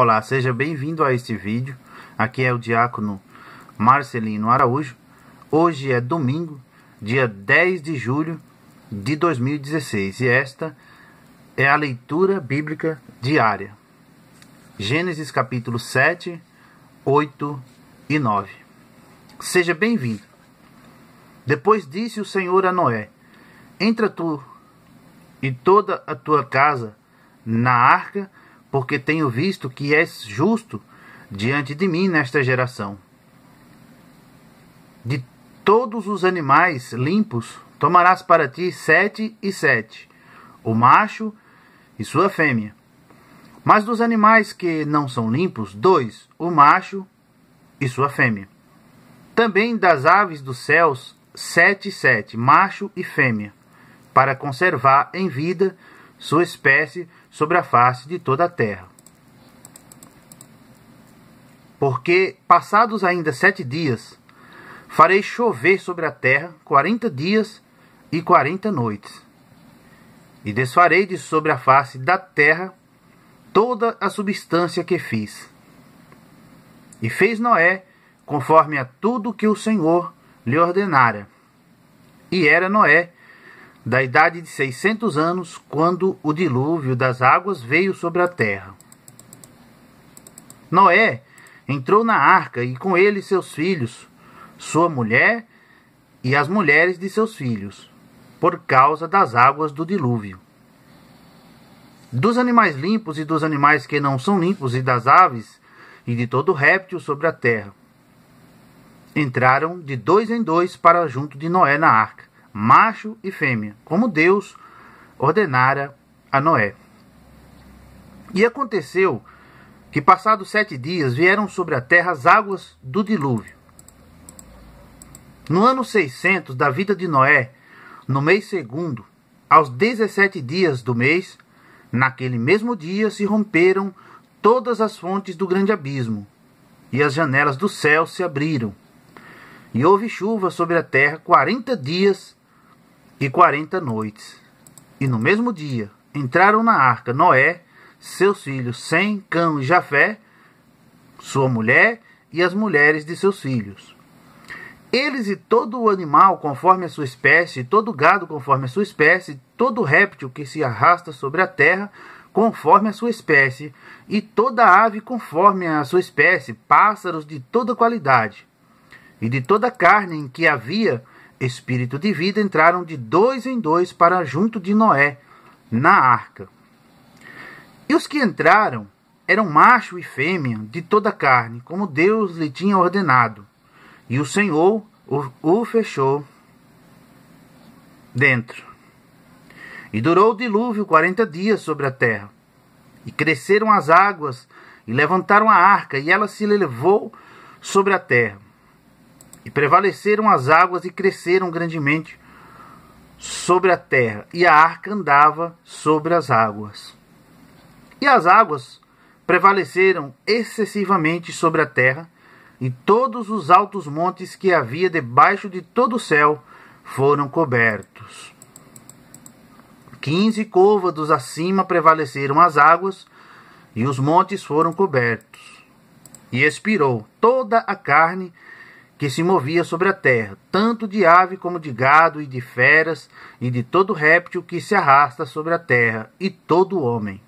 Olá, seja bem-vindo a este vídeo. Aqui é o diácono Marcelino Araújo. Hoje é domingo, dia 10 de julho de 2016, e esta é a leitura bíblica diária. Gênesis capítulo 7, 8 e 9. Seja bem-vindo. Depois disse o Senhor a Noé: Entra tu e toda a tua casa na arca porque tenho visto que és justo diante de mim nesta geração. De todos os animais limpos, tomarás para ti sete e sete, o macho e sua fêmea. Mas dos animais que não são limpos, dois, o macho e sua fêmea. Também das aves dos céus, sete e sete, macho e fêmea, para conservar em vida sua espécie sobre a face de toda a terra. Porque, passados ainda sete dias, farei chover sobre a terra quarenta dias e quarenta noites, e desfarei de sobre a face da terra toda a substância que fiz. E fez Noé conforme a tudo que o Senhor lhe ordenara. E era Noé da idade de 600 anos, quando o dilúvio das águas veio sobre a terra. Noé entrou na arca e com ele seus filhos, sua mulher e as mulheres de seus filhos, por causa das águas do dilúvio. Dos animais limpos e dos animais que não são limpos, e das aves e de todo réptil sobre a terra. Entraram de dois em dois para junto de Noé na arca, macho e fêmea, como Deus ordenara a Noé. E aconteceu que, passados sete dias, vieram sobre a terra as águas do dilúvio. No ano 600 da vida de Noé, no mês segundo, aos 17 dias do mês, naquele mesmo dia se romperam todas as fontes do grande abismo, e as janelas do céu se abriram. E houve chuva sobre a terra quarenta dias e quarenta noites. E no mesmo dia entraram na arca Noé, seus filhos Sem, Cão e Jafé, sua mulher e as mulheres de seus filhos. Eles e todo o animal conforme a sua espécie, todo gado conforme a sua espécie, todo réptil que se arrasta sobre a terra conforme a sua espécie, e toda ave conforme a sua espécie, pássaros de toda qualidade, e de toda carne em que havia espírito de vida entraram de dois em dois para junto de Noé, na arca. E os que entraram eram macho e fêmea de toda carne, como Deus lhe tinha ordenado. E o Senhor o, o fechou dentro. E durou o dilúvio quarenta dias sobre a terra. E cresceram as águas, e levantaram a arca, e ela se elevou sobre a terra. E prevaleceram as águas e cresceram grandemente sobre a terra, e a arca andava sobre as águas. E as águas prevaleceram excessivamente sobre a terra, e todos os altos montes que havia debaixo de todo o céu foram cobertos. Quinze côvados acima prevaleceram as águas, e os montes foram cobertos. E expirou toda a carne, que se movia sobre a terra, tanto de ave como de gado e de feras, e de todo réptil que se arrasta sobre a terra, e todo homem.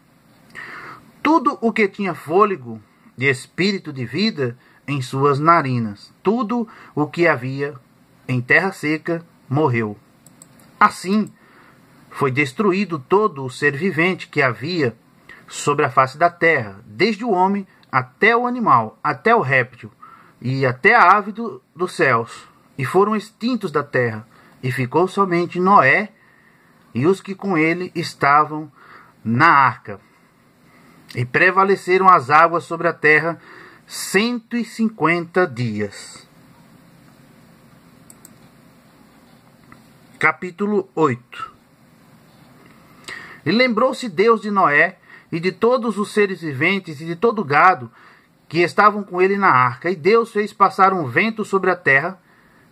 Tudo o que tinha fôlego de espírito de vida em suas narinas, tudo o que havia em terra seca morreu. Assim, foi destruído todo o ser vivente que havia sobre a face da terra, desde o homem até o animal, até o réptil, e até a ave do, dos céus, e foram extintos da terra, e ficou somente Noé e os que com ele estavam na arca. E prevaleceram as águas sobre a terra cento e cinquenta dias. Capítulo 8 E lembrou-se Deus de Noé e de todos os seres viventes e de todo o gado que estavam com ele na arca, e Deus fez passar um vento sobre a terra,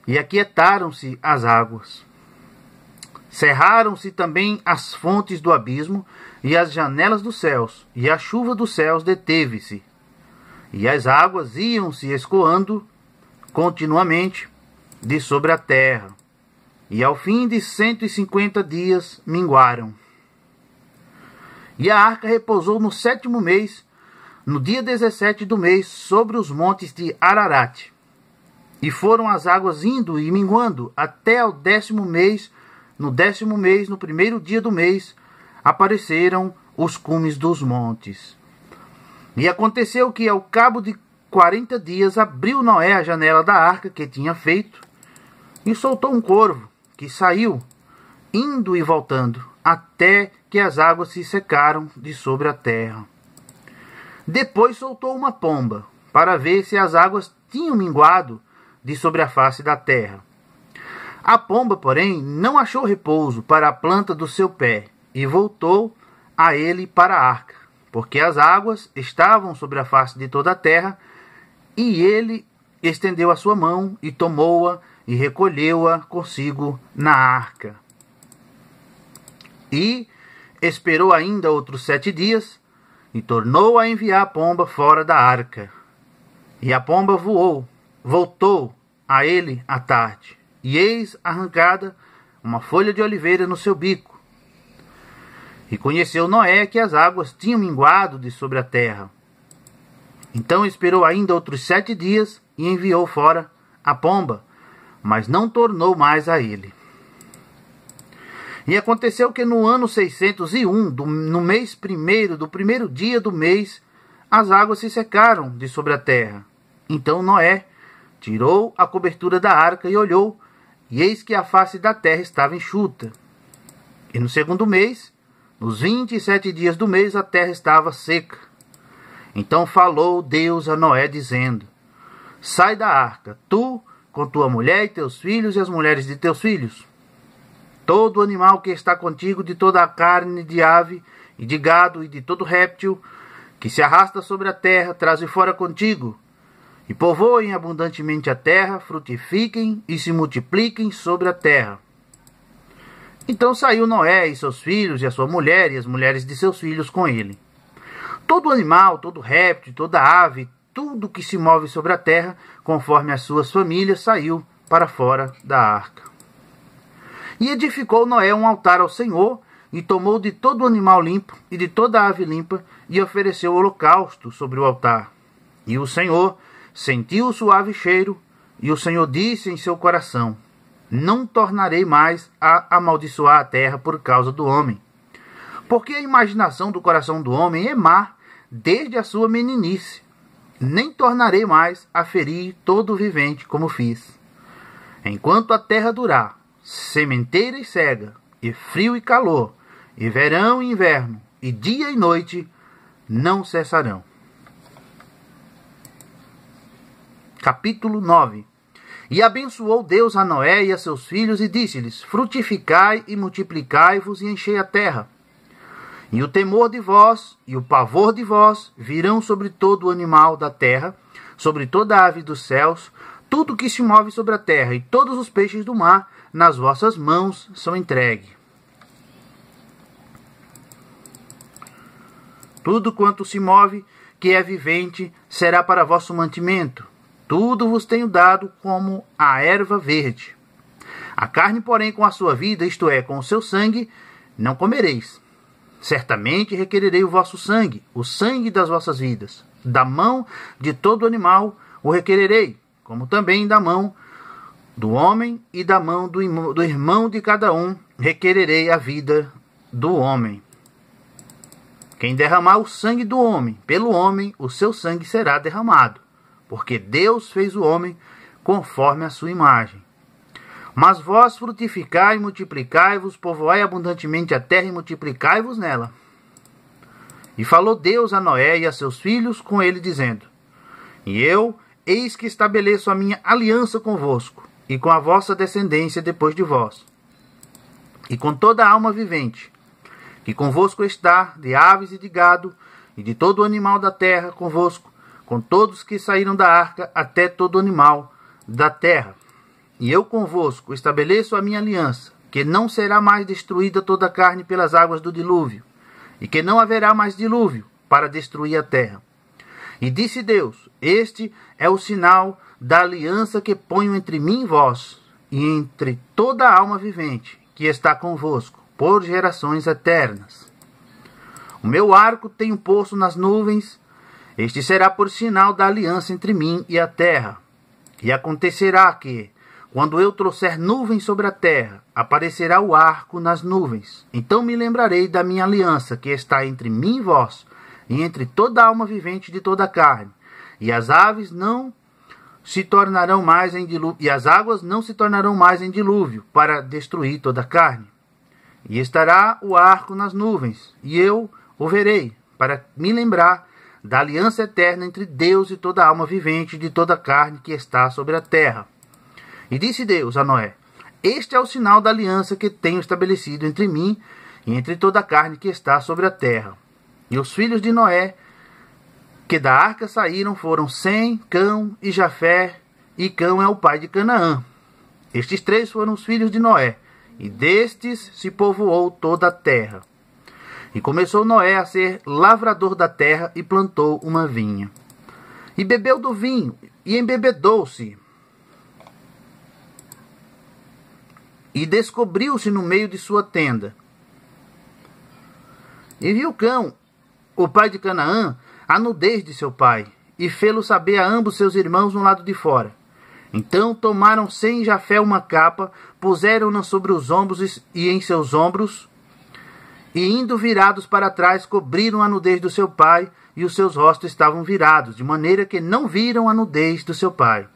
e aquietaram-se as águas. Cerraram-se também as fontes do abismo e as janelas dos céus, e a chuva dos céus deteve-se. E as águas iam-se escoando continuamente de sobre a terra. E ao fim de cento e cinquenta dias minguaram. E a arca repousou no sétimo mês, no dia 17 do mês, sobre os montes de Ararat. E foram as águas indo e minguando até o décimo mês. No décimo mês, no primeiro dia do mês, apareceram os cumes dos montes. E aconteceu que, ao cabo de quarenta dias, abriu Noé a janela da arca que tinha feito e soltou um corvo, que saiu, indo e voltando, até que as águas se secaram de sobre a terra. Depois soltou uma pomba, para ver se as águas tinham minguado de sobre a face da terra. A pomba, porém, não achou repouso para a planta do seu pé, e voltou a ele para a arca, porque as águas estavam sobre a face de toda a terra, e ele estendeu a sua mão e tomou-a e recolheu-a consigo na arca. E esperou ainda outros sete dias, e tornou a enviar a pomba fora da arca. E a pomba voou, voltou a ele à tarde, e eis arrancada uma folha de oliveira no seu bico. E conheceu Noé que as águas tinham minguado de sobre a terra. Então esperou ainda outros sete dias e enviou fora a pomba, mas não tornou mais a ele. E aconteceu que no ano 601, do, no mês primeiro, do primeiro dia do mês, as águas se secaram de sobre a terra. Então Noé tirou a cobertura da arca e olhou, e eis que a face da terra estava enxuta. E no segundo mês, nos vinte e sete dias do mês, a terra estava seca. Então falou Deus a Noé, dizendo: Sai da arca, tu, com tua mulher e teus filhos e as mulheres de teus filhos, Todo animal que está contigo, de toda a carne de ave e de gado e de todo réptil que se arrasta sobre a terra, traze fora contigo. E povoem abundantemente a terra, frutifiquem e se multipliquem sobre a terra. Então saiu Noé e seus filhos, e a sua mulher, e as mulheres de seus filhos com ele. Todo animal, todo réptil, toda ave, tudo que se move sobre a terra, conforme as suas famílias, saiu para fora da arca. E edificou Noé um altar ao Senhor, e tomou de todo animal limpo e de toda ave limpa, e ofereceu holocausto sobre o altar. E o Senhor sentiu o suave cheiro, e o Senhor disse em seu coração: Não tornarei mais a amaldiçoar a terra por causa do homem. Porque a imaginação do coração do homem é má desde a sua meninice. Nem tornarei mais a ferir todo o vivente como fiz. Enquanto a terra durar, sementeira e cega, e frio e calor, e verão e inverno, e dia e noite não cessarão. Capítulo 9 E abençoou Deus a Noé e a seus filhos, e disse-lhes: Frutificai e multiplicai-vos, e enchei a terra. E o temor de vós e o pavor de vós virão sobre todo o animal da terra, sobre toda a ave dos céus, tudo que se move sobre a terra e todos os peixes do mar nas vossas mãos são entregue. Tudo quanto se move, que é vivente, será para vosso mantimento. Tudo vos tenho dado como a erva verde. A carne, porém, com a sua vida, isto é, com o seu sangue, não comereis. Certamente requererei o vosso sangue, o sangue das vossas vidas. Da mão de todo animal o requererei como também da mão do homem e da mão do, do irmão de cada um requererei a vida do homem. Quem derramar o sangue do homem, pelo homem, o seu sangue será derramado, porque Deus fez o homem conforme a sua imagem. Mas vós frutificai, multiplicai-vos, povoai abundantemente a terra e multiplicai-vos nela. E falou Deus a Noé e a seus filhos com ele, dizendo: E eu Eis que estabeleço a minha aliança convosco, e com a vossa descendência depois de vós, e com toda a alma vivente, que convosco está, de aves e de gado, e de todo animal da terra convosco, com todos que saíram da arca, até todo animal da terra. E eu convosco estabeleço a minha aliança, que não será mais destruída toda a carne pelas águas do dilúvio, e que não haverá mais dilúvio para destruir a terra. E disse Deus: Este é o sinal da aliança que ponho entre mim e vós, e entre toda a alma vivente que está convosco, por gerações eternas. O meu arco tenho posto nas nuvens, este será por sinal da aliança entre mim e a terra. E acontecerá que, quando eu trouxer nuvens sobre a terra, aparecerá o arco nas nuvens. Então me lembrarei da minha aliança que está entre mim e vós, e entre toda alma vivente de toda a carne. E as aves não se tornarão mais em dilúvio, e as águas não se tornarão mais em dilúvio, para destruir toda a carne. E estará o arco nas nuvens, e eu o verei, para me lembrar da aliança eterna entre Deus e toda alma vivente de toda a carne que está sobre a terra. E disse Deus a Noé: Este é o sinal da aliança que tenho estabelecido entre mim e entre toda a carne que está sobre a terra. E os filhos de Noé, que da arca saíram, foram Sem, Cão e Jafé, e Cão é o pai de Canaã. Estes três foram os filhos de Noé, e destes se povoou toda a terra. E começou Noé a ser lavrador da terra e plantou uma vinha. E bebeu do vinho, e embebedou-se. E descobriu-se no meio de sua tenda. E viu o cão o pai de Canaã, a nudez de seu pai, e fê-lo saber a ambos seus irmãos no lado de fora. Então tomaram sem Jafé uma capa, puseram-na sobre os ombros e em seus ombros, e indo virados para trás, cobriram a nudez do seu pai, e os seus rostos estavam virados, de maneira que não viram a nudez do seu pai.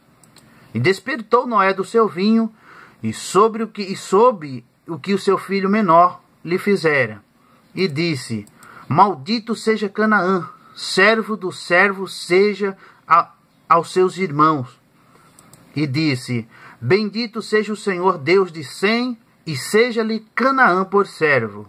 E despertou Noé do seu vinho, e sobre o que e soube o que o seu filho menor lhe fizera, e disse: Maldito seja Canaã, servo do servo seja a, aos seus irmãos. E disse: Bendito seja o Senhor Deus de Sem, e seja-lhe Canaã por servo.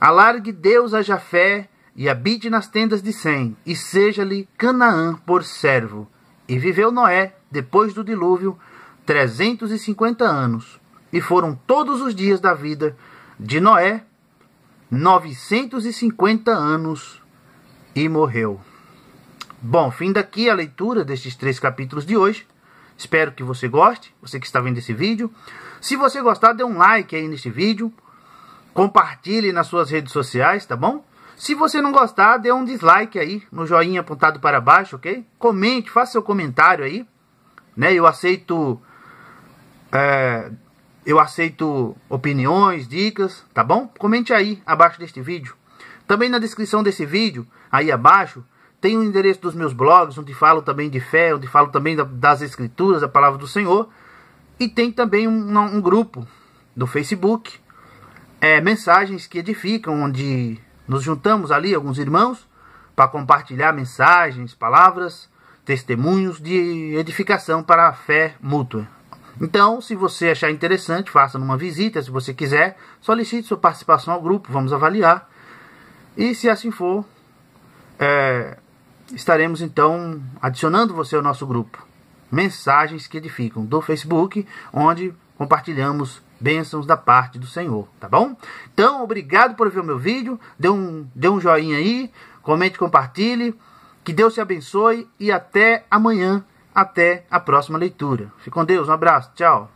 Alargue Deus a Jafé, e habite nas tendas de Sem, e seja-lhe Canaã por servo. E viveu Noé, depois do dilúvio, trezentos e cinquenta anos, e foram todos os dias da vida de Noé 950 anos e morreu. Bom, fim daqui a leitura destes três capítulos de hoje. Espero que você goste, você que está vendo esse vídeo. Se você gostar, dê um like aí neste vídeo. Compartilhe nas suas redes sociais, tá bom? Se você não gostar, dê um dislike aí no joinha apontado para baixo, ok? Comente, faça seu comentário aí. Né? Eu aceito é, eu aceito opiniões, dicas, tá bom? Comente aí abaixo deste vídeo. Também na descrição desse vídeo, aí abaixo, tem o endereço dos meus blogs, onde falo também de fé, onde falo também das escrituras, da palavra do Senhor. E tem também um, um grupo do Facebook, é, Mensagens que Edificam, onde nos juntamos ali, alguns irmãos, para compartilhar mensagens, palavras, testemunhos de edificação para a fé mútua. Então, se você achar interessante, faça uma visita, se você quiser, solicite sua participação ao grupo, vamos avaliar. E se assim for, é, estaremos então adicionando você ao nosso grupo. Mensagens que edificam do Facebook, onde compartilhamos bênçãos da parte do Senhor, tá bom? Então, obrigado por ver o meu vídeo, dê um, dê um joinha aí, comente, compartilhe, que Deus te abençoe e até amanhã até a próxima leitura. Fique com Deus, um abraço, tchau.